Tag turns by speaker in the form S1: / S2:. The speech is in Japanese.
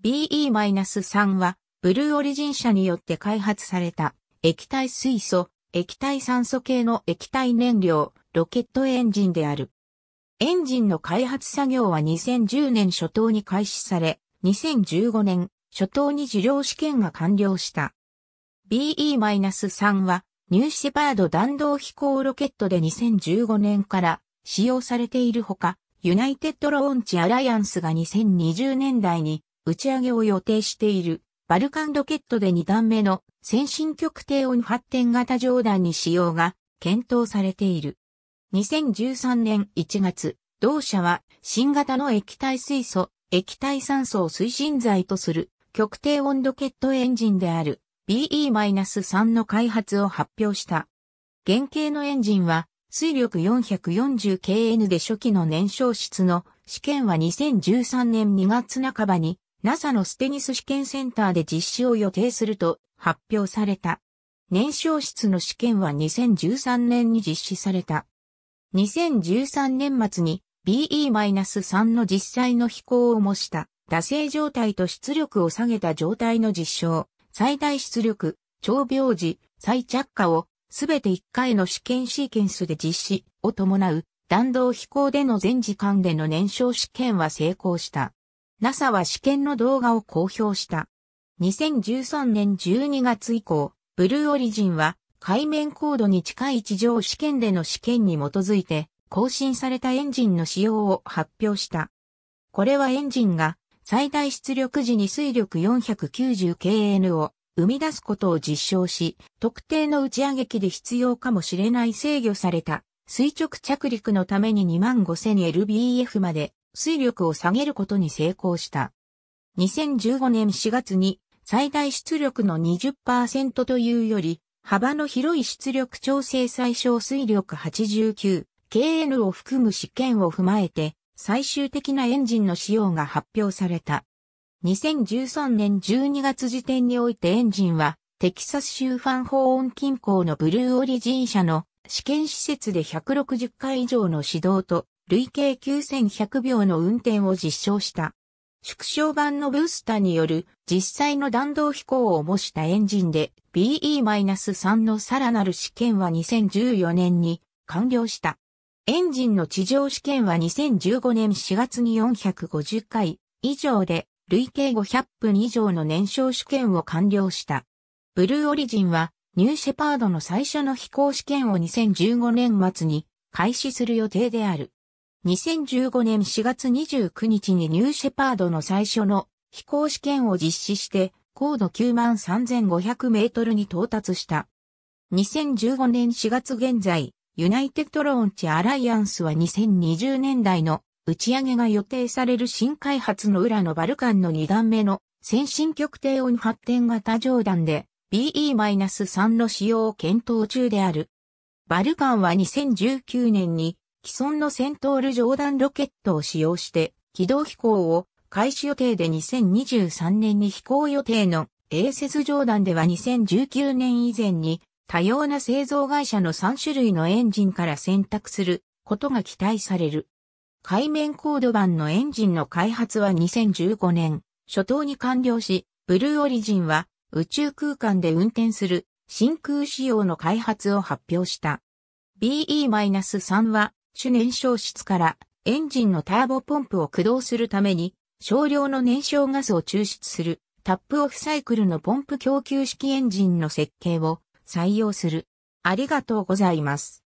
S1: BE-3 は、ブルーオリジン社によって開発された、液体水素、液体酸素系の液体燃料、ロケットエンジンである。エンジンの開発作業は2010年初頭に開始され、2015年初頭に受領試験が完了した。BE-3 は、ニューシェパード弾道飛行ロケットで2015年から使用されているほか、ユナイテッドローンチアライアンスが2020年代に打ち上げを予定しているバルカンロケットで2段目の先進極低温発展型上段に使用が検討されている。2013年1月、同社は新型の液体水素、液体酸素を推進剤とする極低温ロケットエンジンである BE-3 の開発を発表した。原型のエンジンは水力 440kN で初期の燃焼室の試験は2013年2月半ばに NASA のステニス試験センターで実施を予定すると発表された。燃焼室の試験は2013年に実施された。2013年末に BE-3 の実際の飛行を模した惰性状態と出力を下げた状態の実証、最大出力、超秒時、再着火をすべて1回の試験シーケンスで実施を伴う弾道飛行での全時間での燃焼試験は成功した。NASA は試験の動画を公表した。2013年12月以降、ブルーオリジンは海面高度に近い地上試験での試験に基づいて更新されたエンジンの使用を発表した。これはエンジンが最大出力時に水力 490kN を生み出すことを実証し、特定の打ち上げ機で必要かもしれない制御された垂直着陸のために 25,000LBF まで水力を下げることに成功した。2015年4月に最大出力の20%というより、幅の広い出力調整最小水力 89KN を含む試験を踏まえて、最終的なエンジンの使用が発表された。2013年12月時点においてエンジンは、テキサス州ファンホーン近郊のブルーオリジン社の試験施設で160回以上の指導と累計9100秒の運転を実証した。縮小版のブースターによる実際の弾道飛行を模したエンジンで BE-3 のさらなる試験は2014年に完了した。エンジンの地上試験は2015年4月に450回以上で累計500分以上の燃焼試験を完了した。ブルーオリジンはニューシェパードの最初の飛行試験を2015年末に開始する予定である。2015年4月29日にニューシェパードの最初の飛行試験を実施して高度9万3500メートルに到達した。2015年4月現在、ユナイテッドローンチアライアンスは2020年代の打ち上げが予定される新開発の裏のバルカンの2段目の先進極低温発展型上段で BE-3 の使用を検討中である。バルカンは2019年に既存のセントール上段ロケットを使用して軌道飛行を開始予定で2023年に飛行予定のエーセス上段では2019年以前に多様な製造会社の3種類のエンジンから選択することが期待される。海面高度版のエンジンの開発は2015年初頭に完了し、ブルーオリジンは宇宙空間で運転する真空仕様の開発を発表した。BE-3 は種燃焼室からエンジンのターボポンプを駆動するために少量の燃焼ガスを抽出するタップオフサイクルのポンプ供給式エンジンの設計を採用する。ありがとうございます。